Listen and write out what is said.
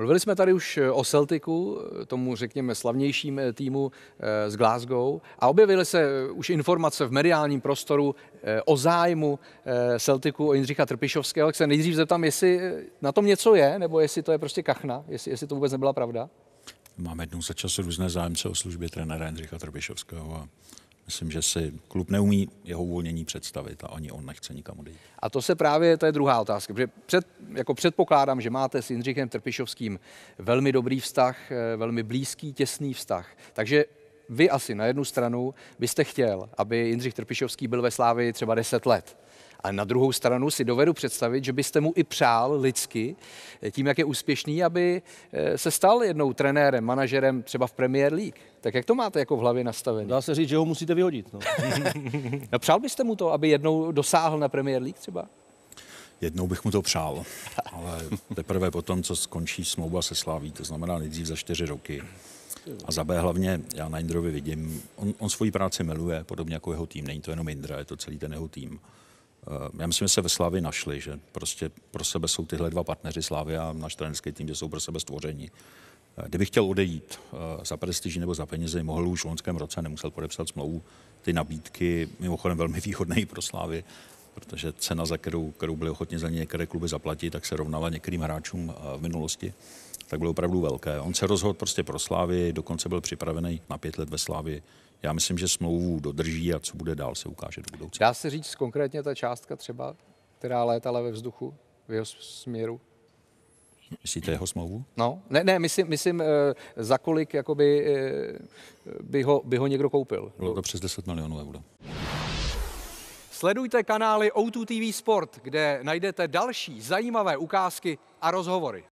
Mluvili jsme tady už eh, o Celticu, eh, tomu řekněme slavnějším eh, týmu z Glasgow a objevily se už informace v mediálním prostoru o zájmu Celticu, o Jindřicha Trpišovského. Tak se nejdřív zeptám, jestli na tom něco je, nebo jestli to je prostě kachna, jestli, jestli to vůbec nebyla pravda. Máme jednou za čas různé zájemce o službě trenéra Jindřicha Trpišovského a Myslím, že si klub neumí jeho uvolnění představit a ani on nechce nikam odejít. A to se právě, to je druhá otázka, protože před, jako předpokládám, že máte s Jindřichem Trpišovským velmi dobrý vztah, eh, velmi blízký, těsný vztah. Takže vy asi na jednu stranu byste chtěl, aby Jindřich Trpišovský byl ve slávi třeba 10 let. A na druhou stranu si dovedu představit, že byste mu i přál lidsky, tím, jak je úspěšný, aby eh, se stal jednou trenérem, manažerem třeba v Premier League. Tak jak to máte jako v hlavě nastavené? Dá se říct, že ho musíte vyhodit. No. no přál byste mu to, aby jednou dosáhl na Premier League třeba? Jednou bych mu to přál, ale teprve potom, co skončí smlouva se Sláví, to znamená nejdřív za čtyři roky. A za B hlavně, já na Indrovi vidím, on, on svoji práci miluje, podobně jako jeho tým, není to jenom Indra, je to celý ten jeho tým. Eh, já myslím, že se ve Slávi našli, že prostě pro sebe jsou tyhle dva partneři Slávy a náš trenerský tým, že jsou pro sebe stvoření. Eh, Kdyby chtěl odejít eh, za prestiži nebo za peníze, mohl už v loňském roce, nemusel podepsat smlouvu. Ty nabídky, mimochodem velmi výhodné pro Slávy, protože cena, za kterou, kterou byly ochotně za některé kluby zaplatit, tak se rovnala některým hráčům eh, v minulosti, tak bylo opravdu velké. On se rozhodl prostě pro Slávy, dokonce byl připravený na pět let ve Slávy. Já myslím, že smlouvu dodrží a co bude dál, se ukáže do budoucna. Dá se říct konkrétně ta částka třeba, která létala ve vzduchu v jeho směru? Myslíte jeho smlouvu? No, ne, ne, myslím, myslím eh, za kolik jakoby, eh, by, ho, by ho někdo koupil. Bylo to přes 10 milionů euro. Sledujte kanály O2 TV Sport, kde najdete další zajímavé ukázky a rozhovory.